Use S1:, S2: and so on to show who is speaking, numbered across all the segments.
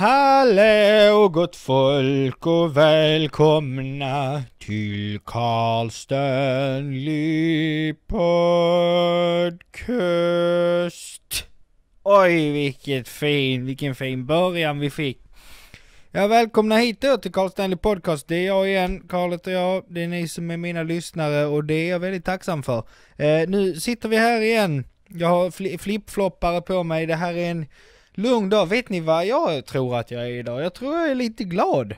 S1: Hallå gott folk och välkomna till Carl Stanley Podcast. Oj, vilket fin, vilken fin början vi fick. Ja, välkomna hit då till Carl Stanley Podcast. Det är jag igen, Carl heter jag. Det är ni som är mina lyssnare och det är jag väldigt tacksam för. Eh, nu sitter vi här igen. Jag har fli flipfloppare på mig. Det här är en lugn dag. Vet ni vad jag tror att jag är idag? Jag tror jag är lite glad.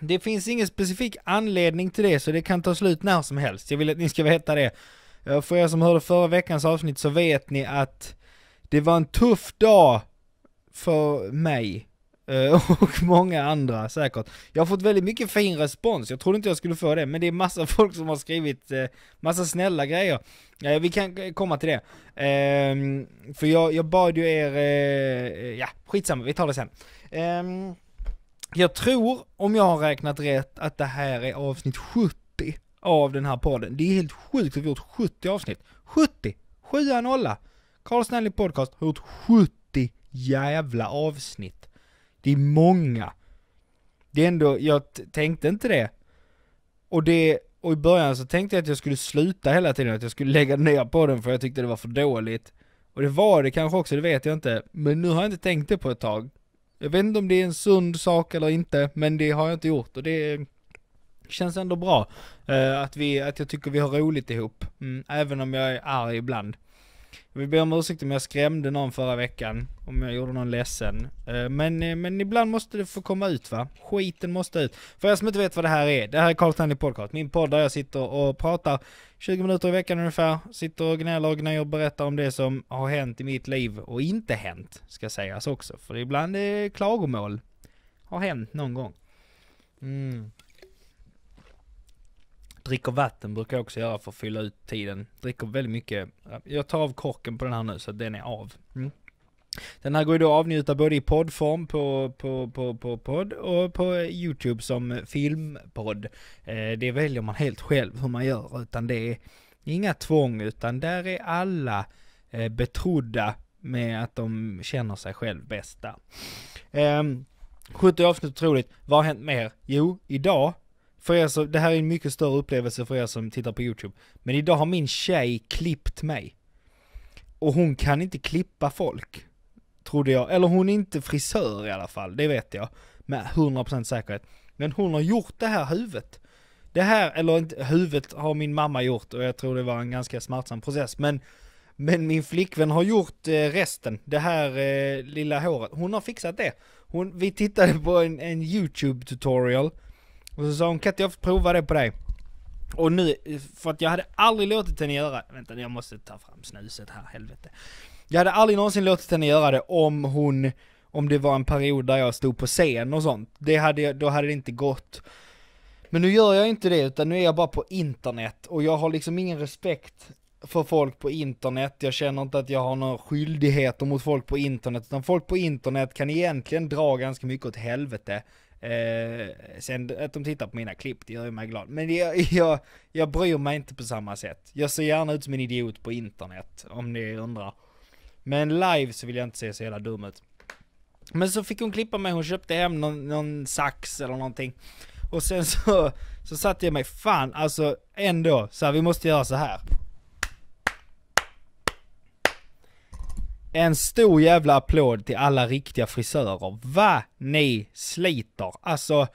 S1: Det finns ingen specifik anledning till det, så det kan ta slut när som helst. Jag vill att ni ska veta det. Eh, för er som hörde förra veckans avsnitt så vet ni att det var en tuff dag för mig Eh, och många andra säkert. Jag har fått väldigt mycket fin respons, jag trodde inte jag skulle få det, men det är massa folk som har skrivit eh, massa snälla grejer. Vi kan eh, komma till det. Ehm, för jag, jag bad ju er, ja skitsamma, vi tar det sen. Ehm, jag tror, om jag har räknat rätt, att det här är avsnitt 70 av den här podden. Det är helt sjukt, att vi har gjort 70 avsnitt. 70! 7 nolla. Carl Stanley Podcast har gjort 70 jävla avsnitt. Det är många. Det är ändå, jag tänkte inte det. Och det, och i början så tänkte jag att jag skulle sluta hela tiden, att jag skulle lägga ner på den för jag tyckte det var för dåligt. Och det var det kanske också, det vet jag inte. Men nu har jag inte tänkt det på ett tag. Jag vet inte om det är en sund sak eller inte, men det har jag inte gjort och det känns ändå bra. Eh, att, vi, att jag tycker vi har roligt ihop. Mm, även om jag är arg ibland. Vi ber om ursäkt om jag skrämde någon förra veckan, om jag gjorde någon ledsen. Eh, men, eh, men ibland måste det få komma ut va? Skiten måste ut. För er som inte vet vad det här är, det här är Carl Stanley Podcast, min podd där jag sitter och pratar 20 minuter i veckan ungefär, sitter och gnäller och gnäller och berättar om det som har hänt i mitt liv och inte hänt, ska sägas också. För ibland är det klagomål har hänt någon gång. Mm dricker vatten brukar jag också göra för att fylla ut tiden. Dricker väldigt mycket. Jag tar av korken på den här nu så att den är av. Mm. Den här går ju då att avnjuta både i poddform på, på, på, på podd och på YouTube som filmpodd. Eh, det väljer man helt själv hur man gör, utan det är inga tvång, utan där är alla eh, betrodda med att de känner sig själv bästa. där. 70 avsnitt otroligt. Vad har hänt mer? Jo, idag för er som, det här är en mycket större upplevelse för er som tittar på YouTube. Men idag har min tjej klippt mig. Och hon kan inte klippa folk. Trodde jag. Eller hon är inte frisör i alla fall, det vet jag. Med 100% säkerhet. Men hon har gjort det här huvudet. Det här, eller inte, huvudet har min mamma gjort och jag tror det var en ganska smärtsam process. Men, men min flickvän har gjort eh, resten, det här eh, lilla håret. Hon har fixat det. Hon, vi tittade på en, en YouTube tutorial och så sa hon Katte jag får prova det på dig. Och nu, för att jag hade aldrig låtit henne göra, vänta jag måste ta fram snuset här, helvete. Jag hade aldrig någonsin låtit henne göra det om hon, om det var en period där jag stod på scen och sånt. Det hade, då hade det inte gått. Men nu gör jag inte det utan nu är jag bara på internet och jag har liksom ingen respekt för folk på internet, jag känner inte att jag har några skyldigheter mot folk på internet, utan folk på internet kan egentligen dra ganska mycket åt helvete. Eh, sen att de tittar på mina klipp, det gör ju mig glad. Men jag, jag, jag bryr mig inte på samma sätt. Jag ser gärna ut som en idiot på internet, om ni undrar. Men live så vill jag inte se så jävla dum ut. Men så fick hon klippa mig, hon köpte hem någon, någon sax eller någonting. Och sen så, så satte jag mig, fan alltså ändå, så här, vi måste göra så här. En stor jävla applåd till alla riktiga frisörer. VA ni sliter! Alltså,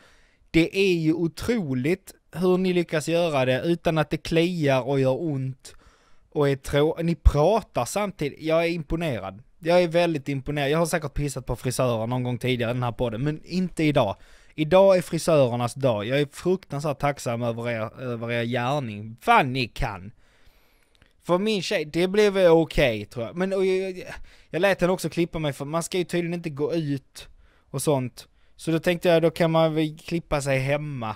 S1: det är ju otroligt hur ni lyckas göra det utan att det kliar och gör ont och är trå ni pratar samtidigt. Jag är imponerad. Jag är väldigt imponerad. Jag har säkert pissat på frisörer någon gång tidigare i den här podden, men inte idag. Idag är frisörernas dag. Jag är fruktansvärt tacksam över er, över er gärning. Vad ni kan! För min tjej, det blev okej okay, tror jag. Men och jag, jag lät henne också klippa mig för man ska ju tydligen inte gå ut och sånt. Så då tänkte jag, då kan man väl klippa sig hemma.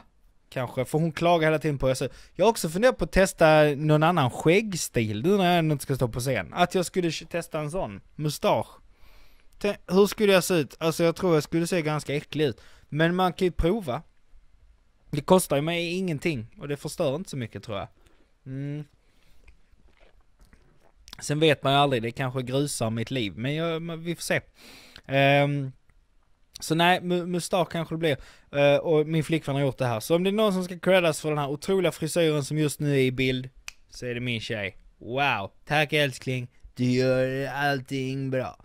S1: Kanske, för hon klagar hela tiden på det. Så jag har också funderat på att testa någon annan skäggstil nu när jag ändå inte ska stå på scen. Att jag skulle testa en sån mustasch. Tänk, hur skulle jag se ut? Alltså jag tror jag skulle se ganska äcklig ut. Men man kan ju prova. Det kostar ju mig ingenting och det förstör inte så mycket tror jag. Mm. Sen vet man ju aldrig, det kanske grusar mitt liv, men jag, vi får se. Um, så nej, mustasch kanske det blir. Uh, och min flickvän har gjort det här. Så om det är någon som ska creddas för den här otroliga frisyren som just nu är i bild, så är det min tjej. Wow! Tack älskling, du gör allting bra.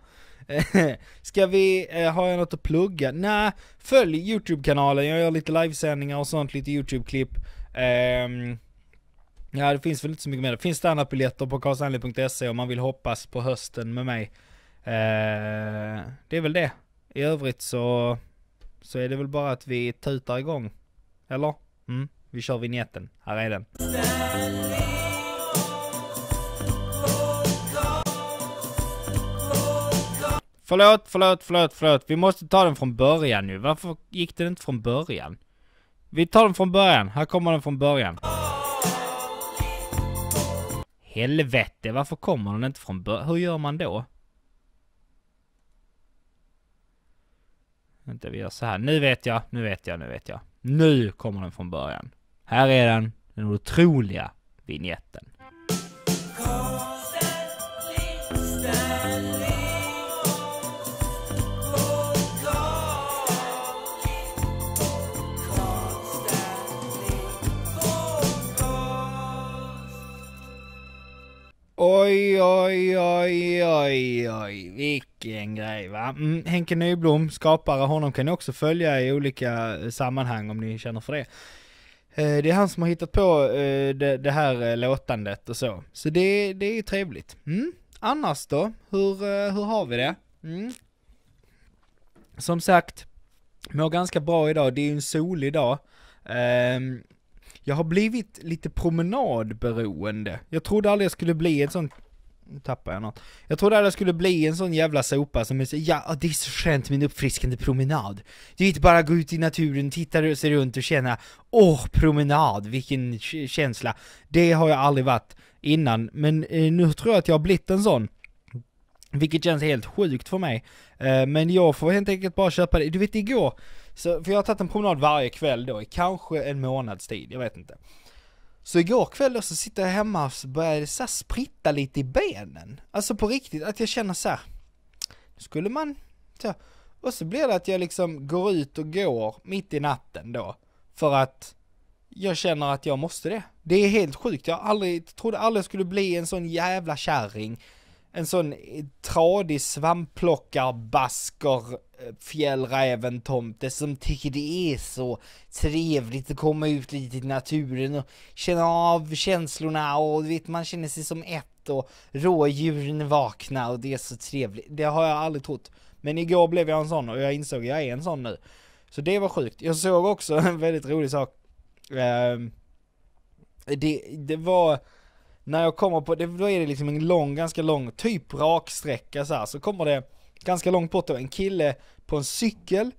S1: Ska vi, eh, har jag något att plugga? Nej, följ YouTube-kanalen, jag gör lite livesändningar och sånt, lite YouTube-klipp. Um, Ja det finns väl inte så mycket mer. Det finns standardbiljetter på karlsandli.se om man vill hoppas på hösten med mig. Eh, det är väl det. I övrigt så, så är det väl bara att vi tutar igång. Eller? Mm. Vi kör vignetten. Här är den. Förlåt, förlåt, förlåt, förlåt. Vi måste ta den från början nu. Varför gick den inte från början? Vi tar den från början. Här kommer den från början helvete, varför kommer den inte från början? Hur gör man då? Vänta, vi gör så här. Nu vet jag, nu vet jag, nu vet jag. Nu kommer den från början. Här är den, den otroliga vignetten. Oj, oj, oj, oj, oj, vilken grej va. Mm, Henke Nyblom, skapare, honom kan ni också följa i olika eh, sammanhang om ni känner för det. Eh, det är han som har hittat på eh, det, här låtandet och så. Så det, det är ju trevligt. Mm. Annars då, hur, hur har vi det? Mm. Som sagt, mår ganska bra idag, det är ju en solig dag. Eh, jag har blivit lite promenadberoende. Jag trodde aldrig jag skulle bli en sån... Nu tappar jag något. Jag trodde aldrig jag skulle bli en sån jävla sopa som är säger ja, ah, det är så skönt med en uppfriskande promenad. Du vet, bara gå ut i naturen, titta sig runt och känna, åh, promenad, vilken känsla. Det har jag aldrig varit innan, men eh, nu tror jag att jag har blivit en sån. Vilket känns helt sjukt för mig. Eh, men jag får helt enkelt bara köpa det. Du vet igår, så, för jag har tagit en promenad varje kväll då i kanske en månads tid, jag vet inte. Så igår kväll då så sitter jag hemma och så börjar det så spritta lite i benen. Alltså på riktigt, att jag känner så här. Skulle man... Så, och så blir det att jag liksom går ut och går mitt i natten då. För att jag känner att jag måste det. Det är helt sjukt, jag aldrig, trodde aldrig jag skulle bli en sån jävla kärring en sån tradig svampplockarbasker eh, fjällräven tomte som tycker det är så trevligt att komma ut lite i naturen och känna av känslorna och du vet man känner sig som ett och rådjuren vakna och det är så trevligt. Det har jag aldrig trott. Men igår blev jag en sån och jag insåg jag är en sån nu. Så det var sjukt. Jag såg också en väldigt rolig sak. Ehm, det, det var när jag kommer på, det, då är det liksom en lång, ganska lång, typ raksträcka så här, så kommer det ganska långt bort då, en kille på en cykel,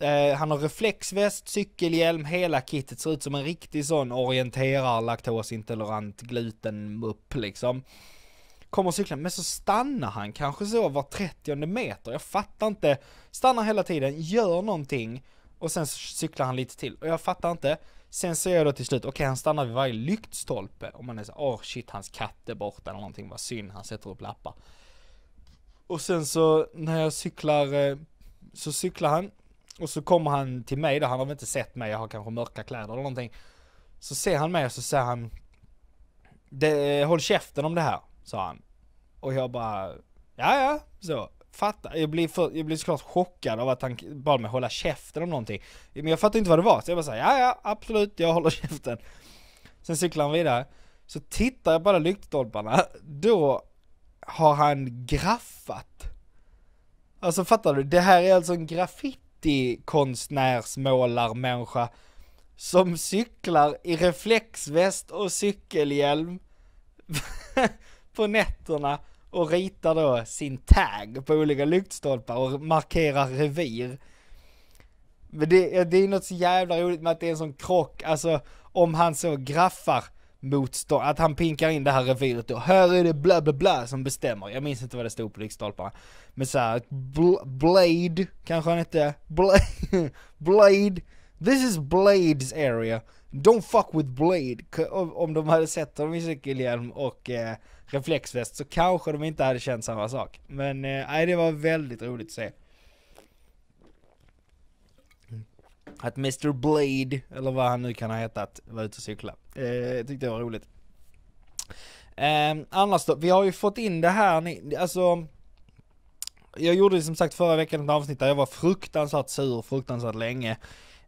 S1: eh, han har reflexväst, cykelhjälm, hela kittet ser ut som en riktig sån orienterar laktosintolerant glutenmupp liksom. Kommer cykla, men så stannar han kanske så var 30 meter, jag fattar inte. Stannar hela tiden, gör någonting och sen cyklar han lite till och jag fattar inte. Sen ser jag då till slut, okej okay, han stannar vid varje lyktstolpe. Och man är så åh oh, shit hans katt är borta eller någonting, vad synd, han sätter upp lappar. Och sen så när jag cyklar, eh, så cyklar han. Och så kommer han till mig då, han har väl inte sett mig, jag har kanske mörka kläder eller någonting. Så ser han mig och så säger han, eh, håll käften om det här, sa han. Och jag bara, ja ja, så fattar, jag blir, för, jag blir såklart chockad av att han bad mig hålla käften om någonting. Men jag fattar inte vad det var, så jag bara såhär, ja ja absolut, jag håller käften. Sen cyklar han vidare, så tittar jag på alla lyktstolparna, då har han graffat. Alltså fattar du, det här är alltså en graffitikonstnärsmålarmänniska som cyklar i reflexväst och cykelhjälm på nätterna och ritar då sin tag på olika lyktstolpar och markerar revir. Men det, det är något så jävla roligt med att det är en sån krock, alltså om han så graffar motstånd, att han pinkar in det här reviret då. Här är det bla bla bla som bestämmer. Jag minns inte vad det stod på lyktstolparna. Men såhär, bl Blade, kanske han hette. Blade, Blade, this is Blades area. Don't fuck with Blade. Om de hade sett honom i cykelhjälm och eh, reflexväst så kanske de inte hade känt samma sak. Men eh, nej, eh, det var väldigt roligt att se. Att Mr Blade, eller vad han nu kan ha hetat, var ute och cykla. Eh, jag tyckte det var roligt. Eh, annars då, vi har ju fått in det här, alltså jag gjorde som sagt förra veckan ett avsnitt där jag var fruktansvärt sur fruktansvärt länge.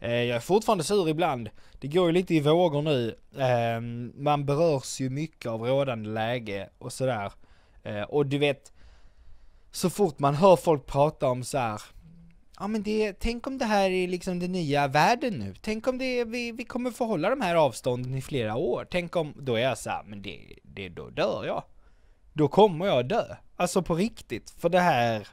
S1: Eh, jag är fortfarande sur ibland. Det går ju lite i vågor nu. Ehm, man berörs ju mycket av rådande läge och sådär. Eh, och du vet, så fort man hör folk prata om så här, ja men det, tänk om det här är liksom den nya världen nu, tänk om det, vi, vi kommer få hålla de här avstånden i flera år, tänk om, då är jag så här, men det, det, då dör jag. Då kommer jag dö. Alltså på riktigt, för det här,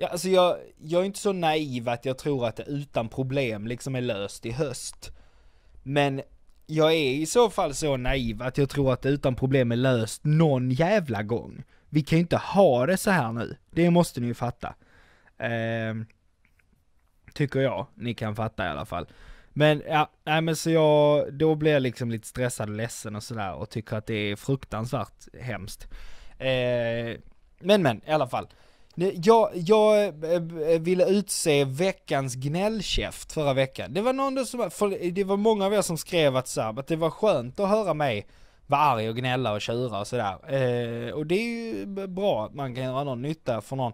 S1: Ja, alltså jag, jag är inte så naiv att jag tror att det utan problem liksom är löst i höst. Men jag är i så fall så naiv att jag tror att det utan problem är löst någon jävla gång. Vi kan ju inte ha det så här nu. Det måste ni ju fatta. Eh, tycker jag ni kan fatta i alla fall. Men ja, nej men så jag, då blir jag liksom lite stressad och ledsen och sådär och tycker att det är fruktansvärt hemskt. Eh, men men, i alla fall. Jag, jag eh, eh, ville utse veckans gnällkäft förra veckan. Det var någon som, det var många av er som skrev att, så här, att det var skönt att höra mig vara arg och gnälla och tjura och sådär. Eh, och det är ju bra att man kan göra någon nytta för någon.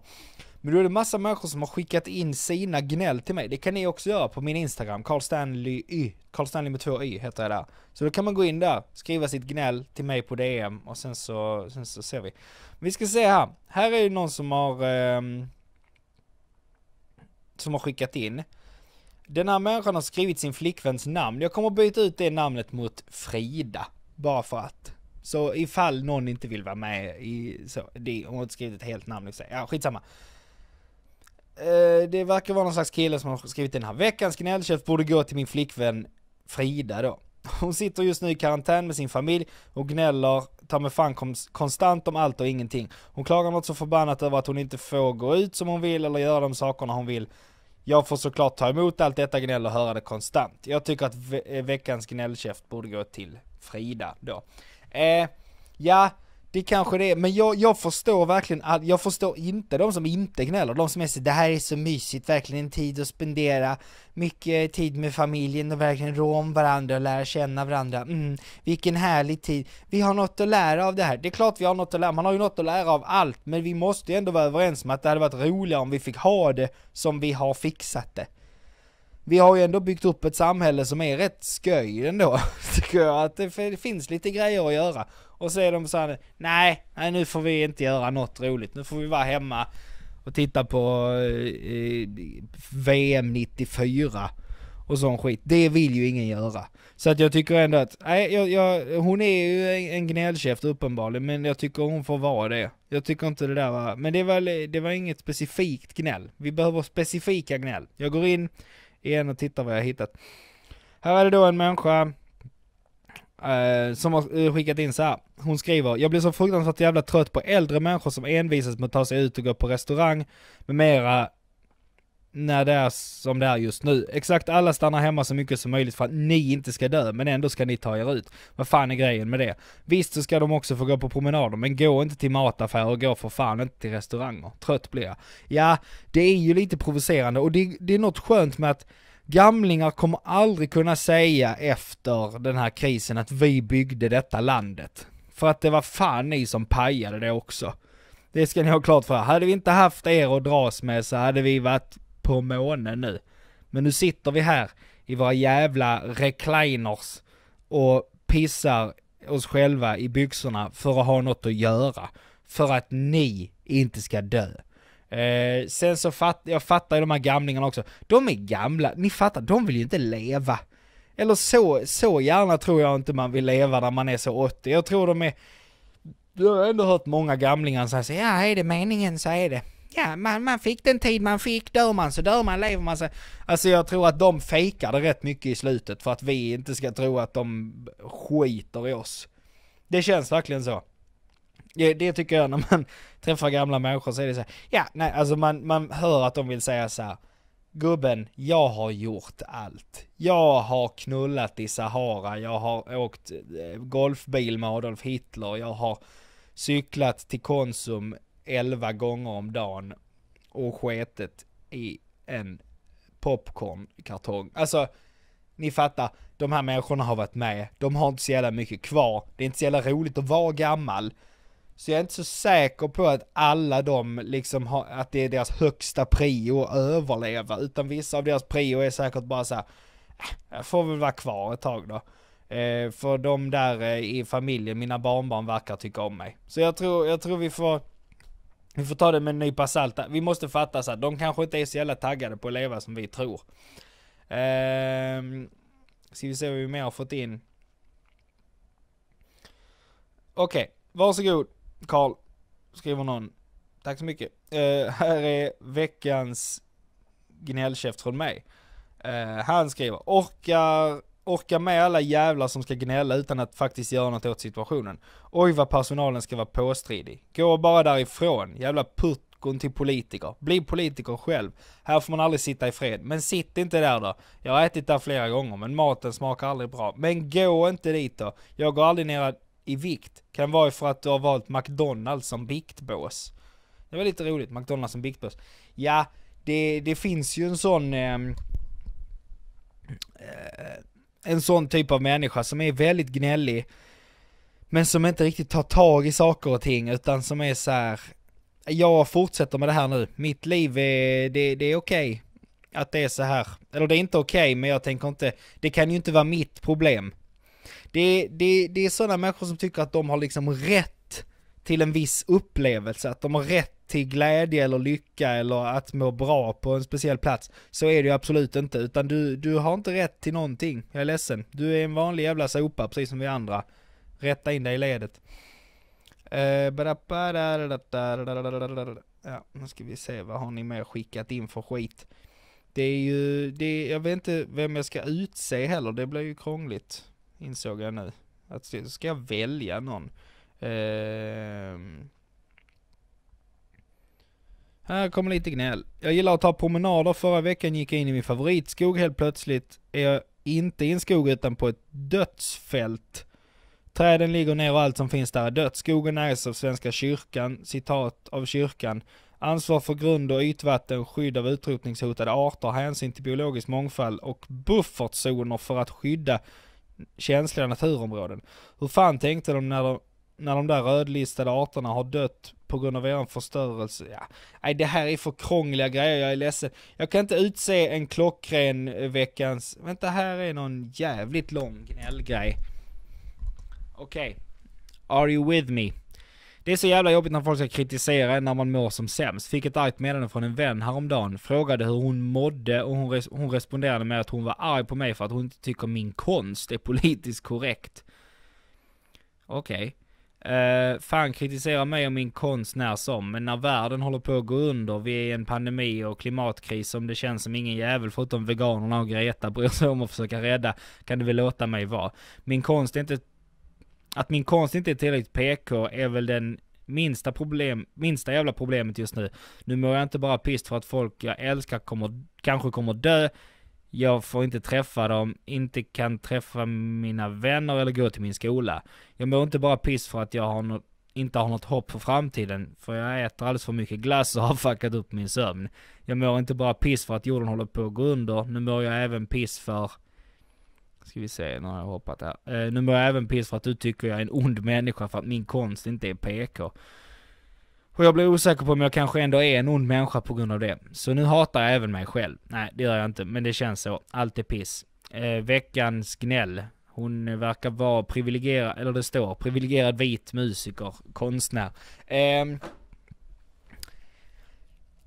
S1: Men då är det massa människor som har skickat in sina gnäll till mig. Det kan ni också göra på min Instagram, Carl Stanley Y. Carl Stanley med två Y heter jag där. Så då kan man gå in där, skriva sitt gnäll till mig på DM och sen så, sen så ser vi. Vi ska se här. Här är ju någon som har eh, som har skickat in. Den här människan har skrivit sin flickväns namn. Jag kommer byta ut det namnet mot Frida. Bara för att. Så ifall någon inte vill vara med i, så, det, hon har inte skrivit ett helt namn, ja skitsamma. Eh, det verkar vara någon slags kille som har skrivit den här veckans gnällköp borde gå till min flickvän Frida då. Hon sitter just nu i karantän med sin familj och gnäller, tar med fan konstant om allt och ingenting. Hon klagar något så förbannat över att hon inte får gå ut som hon vill eller göra de sakerna hon vill. Jag får såklart ta emot allt detta gnäll och höra det konstant. Jag tycker att ve veckans gnällkäft borde gå till Frida då. Eh, ja, det kanske det är, men jag, jag förstår verkligen, all, jag förstår inte de som inte gnäller, de som är så det här är så mysigt, verkligen en tid att spendera mycket tid med familjen och verkligen rå om varandra och lära känna varandra. Mm, vilken härlig tid. Vi har något att lära av det här. Det är klart vi har något att lära, man har ju något att lära av allt, men vi måste ju ändå vara överens om att det hade varit roligare om vi fick ha det som vi har fixat det vi har ju ändå byggt upp ett samhälle som är rätt sköj ändå. Tycker jag att det finns lite grejer att göra. Och så är de såhär, nej, nej nu får vi inte göra något roligt. Nu får vi vara hemma och titta på eh, eh VM 94 och sån skit. Det vill ju ingen göra. Så att jag tycker ändå att, nej, jag, jag, hon är ju en gnällkäft uppenbarligen, men jag tycker hon får vara det. Jag tycker inte det där var, men det var, det var inget specifikt gnäll. Vi behöver specifika gnäll. Jag går in, igen och tittar vad jag hittat. Här är det då en människa Uh, som har eh, skickat in så här. Hon skriver, jag blir så fruktansvärt jävla trött på äldre människor som envisas med att ta sig ut och gå på restaurang med mera när det är som det är just nu. Exakt alla stannar hemma så mycket som möjligt för att ni inte ska dö, men ändå ska ni ta er ut. Vad fan är grejen med det? Visst så ska de också få gå på promenader, men gå inte till mataffärer och gå för fan inte till restauranger. Trött blir jag. Ja, det är ju lite provocerande och det, det är något skönt med att gamlingar kommer aldrig kunna säga efter den här krisen att vi byggde detta landet. För att det var fan ni som pajade det också. Det ska ni ha klart för er. Hade vi inte haft er att dras med så hade vi varit på månen nu. Men nu sitter vi här i våra jävla recliners och pissar oss själva i byxorna för att ha något att göra. För att ni inte ska dö. Eh, sen så fattar jag fattar ju de här gamlingarna också. De är gamla, ni fattar, de vill ju inte leva. Eller så, så gärna tror jag inte man vill leva när man är så 80. Jag tror de är... Jag har ändå hört många gamlingar säga så ja är det meningen så är det ja, man, man fick den tid man fick, dör man så dör man, lever man så. Alltså jag tror att de fejkade rätt mycket i slutet för att vi inte ska tro att de skiter i oss. Det känns verkligen så. Det, det tycker jag när man träffar gamla människor så är det så här, ja, nej, alltså man, man hör att de vill säga så här, gubben, jag har gjort allt. Jag har knullat i Sahara, jag har åkt eh, golfbil med Adolf Hitler, jag har cyklat till Konsum 11 gånger om dagen och sketet i en popcornkartong. Alltså, ni fattar, de här människorna har varit med, de har inte så jävla mycket kvar, det är inte så jävla roligt att vara gammal. Så jag är inte så säker på att alla de liksom har, att det är deras högsta prio att överleva, utan vissa av deras prio är säkert bara såhär, här, äh, jag får väl vara kvar ett tag då. Eh, för de där eh, i familjen, mina barnbarn verkar tycka om mig. Så jag tror, jag tror vi får vi får ta det med en nypa salt. Vi måste fatta så här, de kanske inte är så jävla taggade på att leva som vi tror. Ehm, ska vi se vad vi mer har fått in. Okej, okay. varsågod Karl, skriver någon. Tack så mycket. Ehm, här är veckans gnällkäft från mig. Ehm, han skriver, orkar orka med alla jävlar som ska gnälla utan att faktiskt göra något åt situationen. Oj vad personalen ska vara påstridig. Gå bara därifrån, jävla puckon till politiker. Bli politiker själv. Här får man aldrig sitta i fred. Men sitt inte där då. Jag har ätit där flera gånger men maten smakar aldrig bra. Men gå inte dit då. Jag går aldrig ner i vikt. Kan vara för att du har valt McDonalds som biktbås. Det var lite roligt, McDonalds som biktbås. Ja, det, det finns ju en sån... Ehm, eh, eh, en sån typ av människa som är väldigt gnällig, men som inte riktigt tar tag i saker och ting utan som är så här, jag fortsätter med det här nu, mitt liv är, det, det är okej. Okay att det är så här. Eller det är inte okej, okay, men jag tänker inte, det kan ju inte vara mitt problem. Det, det, det är sådana människor som tycker att de har liksom rätt till en viss upplevelse, att de har rätt till glädje eller lycka eller att må bra på en speciell plats. Så är det ju absolut inte, utan du, du har inte rätt till någonting. Jag är ledsen. Du är en vanlig jävla sopa, precis som vi andra. Rätta in dig i ledet. Eh, ja, nu ska vi se, vad har ni mer skickat in för skit? Det är ju, det är, jag vet inte vem jag ska utse heller, det blir ju krångligt. Insåg jag nu. Att ska jag välja någon? Uh, här kommer lite gnäll. Jag gillar att ta promenader. Förra veckan gick jag in i min favoritskog. Helt plötsligt är jag inte i en skog utan på ett dödsfält. Träden ligger ner och allt som finns där är dött. Skogen ägs av Svenska kyrkan, citat av kyrkan. Ansvar för grund och ytvatten, skydd av utrotningshotade arter, hänsyn till biologisk mångfald och buffertzoner för att skydda känsliga naturområden. Hur fan tänkte de när de när de där rödlistade arterna har dött på grund av eran förstörelse. Ja, nej det här är för krångliga grejer, jag är ledsen. Jag kan inte utse en klockren eh, veckans, vänta här är någon jävligt lång gnällgrej. Okej. Okay. Are you with me? Det är så jävla jobbigt när folk ska kritisera en när man mår som sämst. Fick ett argt meddelande från en vän häromdagen. Frågade hur hon mådde och hon, res hon responderade med att hon var arg på mig för att hon inte tycker min konst är politiskt korrekt. Okej. Okay. Uh, fan kritisera mig och min konst när som, men när världen håller på att gå under, vi är i en pandemi och klimatkris som det känns som ingen jävel förutom veganerna och Greta bryr sig om att försöka rädda, kan du väl låta mig vara. Min konst är inte... Att min konst inte är tillräckligt PK är väl den minsta problem, minsta jävla problemet just nu. Nu mår jag inte bara pist för att folk jag älskar kommer, kanske kommer dö, jag får inte träffa dem, inte kan träffa mina vänner eller gå till min skola. Jag mår inte bara piss för att jag har något, inte har något hopp för framtiden, för jag äter alldeles för mycket glass och har fuckat upp min sömn. Jag mår inte bara piss för att jorden håller på att gå under, nu mår jag även piss för Ska vi se, nu har jag hoppat här. Uh, nu mår jag även piss för att du tycker jag är en ond människa för att min konst inte är PK. Och jag blir osäker på om jag kanske ändå är en ond människa på grund av det. Så nu hatar jag även mig själv. Nej, det gör jag inte, men det känns så. Allt är piss. Eh, veckans gnäll. Hon verkar vara privilegierad, eller det står, privilegierad vit musiker, konstnär. Eh,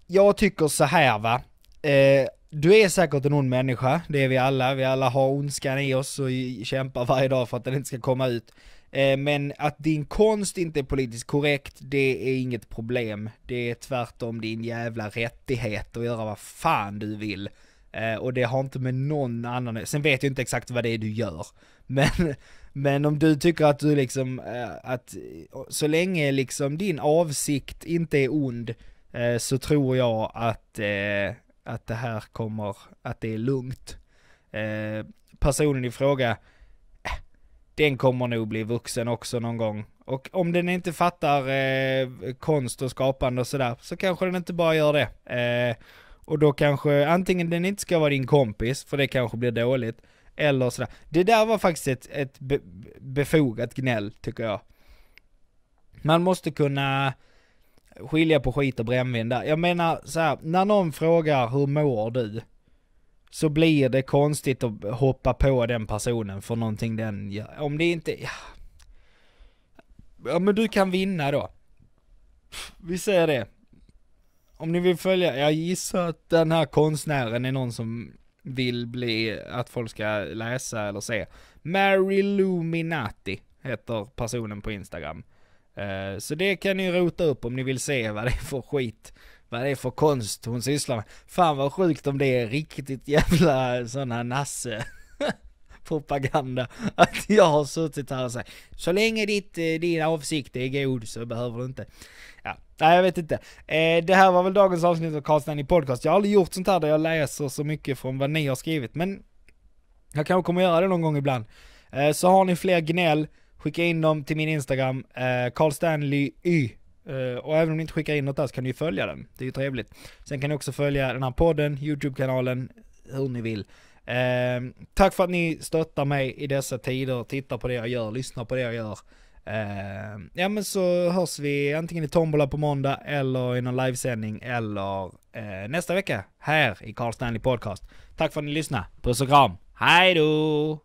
S1: jag tycker så här va. Eh, du är säkert en ond människa, det är vi alla. Vi alla har ondskan i oss och kämpar varje dag för att den inte ska komma ut. Eh, men att din konst inte är politiskt korrekt, det är inget problem. Det är tvärtom din jävla rättighet att göra vad fan du vill. Eh, och det har inte med någon annan, sen vet jag inte exakt vad det är du gör. Men, men om du tycker att du liksom, eh, att så länge liksom din avsikt inte är ond, så tror jag att, att det här kommer, att det är lugnt. Personen i fråga, den kommer nog bli vuxen också någon gång. Och om den inte fattar eh, konst och skapande och sådär, så kanske den inte bara gör det. Eh, och då kanske, antingen den inte ska vara din kompis, för det kanske blir dåligt, eller sådär. Det där var faktiskt ett, ett be, befogat gnäll, tycker jag. Man måste kunna skilja på skit och brännvin där. Jag menar så här, när någon frågar hur mår du? så blir det konstigt att hoppa på den personen för någonting den gör. Om det inte, ja. ja men du kan vinna då. Vi säger det. Om ni vill följa, jag gissar att den här konstnären är någon som vill bli, att folk ska läsa eller se. Mary Luminati heter personen på Instagram. Eh, så det kan ni rota upp om ni vill se vad det är för skit vad det är för konst hon sysslar med. Fan vad sjukt om det är riktigt jävla sån här nasse propaganda. Att jag har suttit här och sagt så länge ditt, eh, din avsikt är god så behöver du inte. Ja, nej jag vet inte. Eh, det här var väl dagens avsnitt av Karlsson i podcast. Jag har aldrig gjort sånt här där jag läser så mycket från vad ni har skrivit men jag kanske kommer göra det någon gång ibland. Eh, så har ni fler gnäll, skicka in dem till min Instagram, eh, Carl Stanley Y Eh, och även om ni inte skickar in något där så kan ni ju följa den. Det är ju trevligt. Sen kan ni också följa den här podden, YouTube-kanalen, hur ni vill. Eh, tack för att ni stöttar mig i dessa tider, tittar på det jag gör, lyssnar på det jag gör. Eh, ja men så hörs vi antingen i Tombola på måndag eller i någon livesändning eller eh, nästa vecka här i Carl Stanley Podcast. Tack för att ni lyssnade, puss och kram, Hejdå!